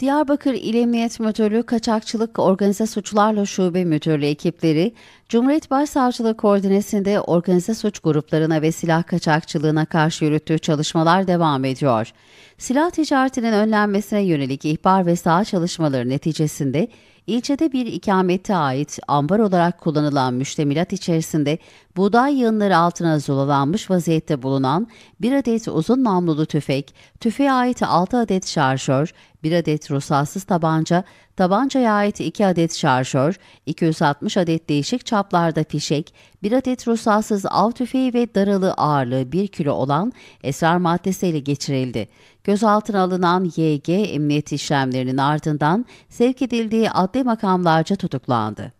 Diyarbakır İl Emniyet Müdürlüğü Kaçakçılık Organize Suçlarla Şube Müdürlüğü ekipleri Cumhuriyet Başsavcılığı koordinesinde organize suç gruplarına ve silah kaçakçılığına karşı yürüttüğü çalışmalar devam ediyor. Silah ticaretinin önlenmesine yönelik ihbar ve sağ çalışmaları neticesinde ilçede bir ikamete ait ambar olarak kullanılan müştemilat içerisinde buğday yığınları altına zulalanmış vaziyette bulunan bir adet uzun namlulu tüfek, tüfeğe ait 6 adet şarjör, bir adet rusasız tabanca, tabancaya ait 2 adet şarjör, 260 adet değişik çaplarda fişek, bir adet ruhsatsız av tüfeği ve daralı ağırlığı 1 kilo olan esrar maddesiyle geçirildi. Gözaltına alınan YG emniyet işlemlerinin ardından sevk edildiği adli makamlarca tutuklandı.